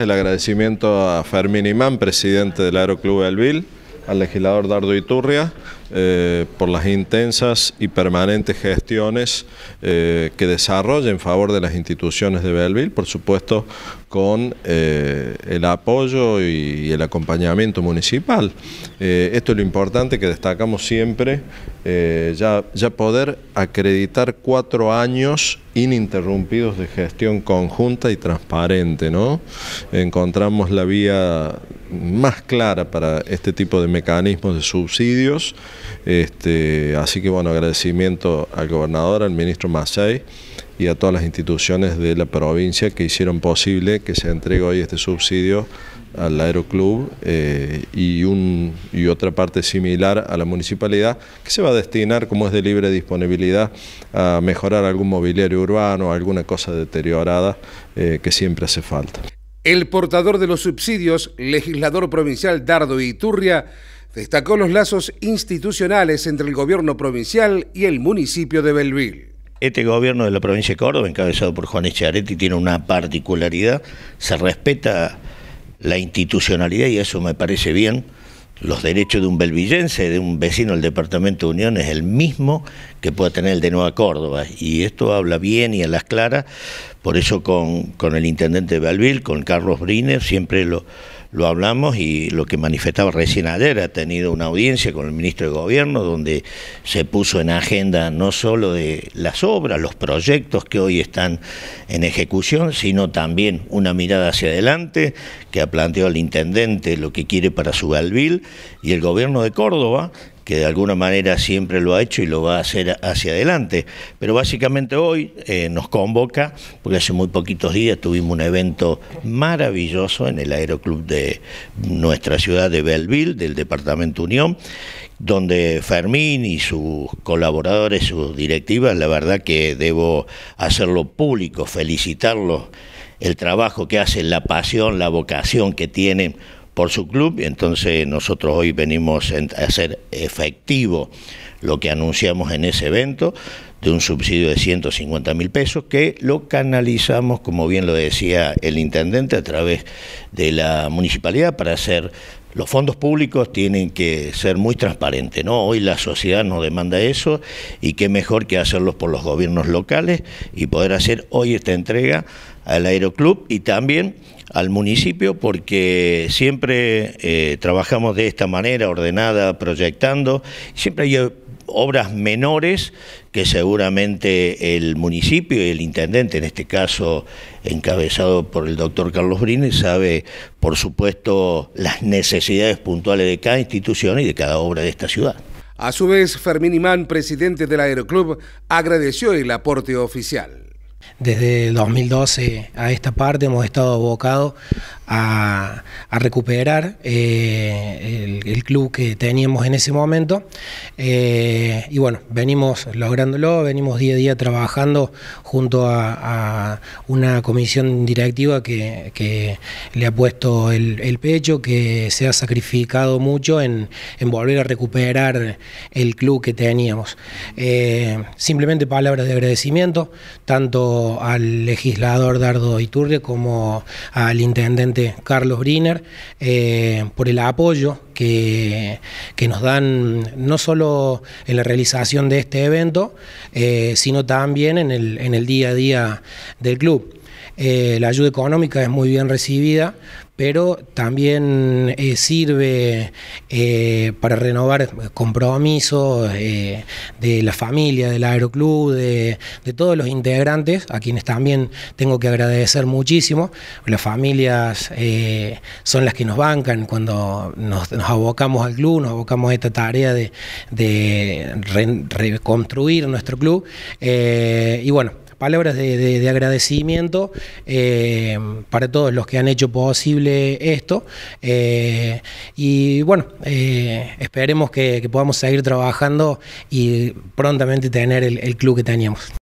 El agradecimiento a Fermín Imán, presidente del Aeroclub Elvil, al legislador Dardo Iturria, eh, por las intensas y permanentes gestiones eh, que desarrolla en favor de las instituciones de Belleville, por supuesto con eh, el apoyo y, el acompañamiento municipal. esto es lo importante que destacamos siempre, ya, poder acreditar cuatro años ininterrumpidos de gestión conjunta y transparente, Encontramos la vía más clara para este tipo de mecanismos de subsidios este, así que bueno, agradecimiento al gobernador, al ministro Macei y a todas las instituciones de la provincia que hicieron posible que se entregue hoy este subsidio al Aeroclub eh, y, otra parte similar a la municipalidad que se va a destinar, como es de libre disponibilidad, a mejorar algún mobiliario urbano, alguna cosa deteriorada eh, que siempre hace falta. El portador de los subsidios, legislador provincial Dardo Iturria, destacó los lazos institucionales entre el gobierno provincial y el municipio de Belville. Este gobierno de la provincia de Córdoba, encabezado por Juan Echareti, tiene una particularidad, se respeta la institucionalidad y eso me parece bien. Los derechos de un belvillense, de un vecino del Departamento de Unión, es el mismo que puede tener el de Nueva Córdoba. Y esto habla bien y a las claras. Por eso con, con el intendente de Belville, con Carlos Briner, siempre lo, lo hablamos y lo que manifestaba recién ayer, ha tenido una audiencia con el ministro de Gobierno donde se puso en agenda no solo de las obras, los proyectos que hoy están en ejecución, sino también una mirada hacia adelante que ha planteado el intendente lo que quiere para su Galvil y el gobierno de Córdoba que de alguna manera siempre lo ha hecho y lo va a hacer hacia adelante. Pero básicamente hoy eh, nos convoca, porque hace muy poquitos días tuvimos un evento maravilloso en el Aeroclub de nuestra ciudad de Belleville, del Departamento Unión, donde Fermín y sus colaboradores, sus directivas, la verdad que debo hacerlo público, felicitarlos el trabajo que hacen, la pasión, la vocación que tienen por su club. y Entonces nosotros hoy venimos a hacer efectivo lo que anunciamos en ese evento de un subsidio de 150 mil pesos que lo canalizamos, como bien lo decía el intendente, a través de la municipalidad para hacer los fondos públicos tienen que ser muy transparentes, ¿no? Hoy la sociedad nos demanda eso y qué mejor que hacerlos por los gobiernos locales y poder hacer hoy esta entrega al Aeroclub y también al municipio porque siempre eh, trabajamos de esta manera, ordenada, proyectando, siempre hay obras menores que seguramente el municipio y el intendente, en este caso encabezado por el doctor Carlos Brines, sabe, por supuesto, las necesidades puntuales de cada institución y de cada obra de esta ciudad. A su vez, Fermín Imán, presidente del Aeroclub, agradeció el aporte oficial. Desde 2012 a esta parte hemos estado abocados a, recuperar eh, el, club que teníamos en ese momento. Eh, y bueno, venimos lográndolo, venimos día a día trabajando junto a, una comisión directiva que, le ha puesto el, pecho, que se ha sacrificado mucho en, volver a recuperar el club que teníamos. Eh, simplemente palabras de agradecimiento tanto al legislador Dardo Iturre como al intendente Carlos Briner, eh, por el apoyo que, nos dan no solo en la realización de este evento, eh, sino también en el, en el día a día del club. Eh, la ayuda económica es muy bien recibida pero también eh, sirve eh, para renovar compromisos eh, de la familia, del aeroclub, de, todos los integrantes, a quienes también tengo que agradecer muchísimo. Las familias son las que nos bancan cuando nos, abocamos al club, nos abocamos a esta tarea de, reconstruir nuestro club. y bueno, palabras de, agradecimiento eh, para todos los que han hecho posible esto. Eh, y bueno, eh, esperemos que, podamos seguir trabajando y prontamente tener el club que teníamos.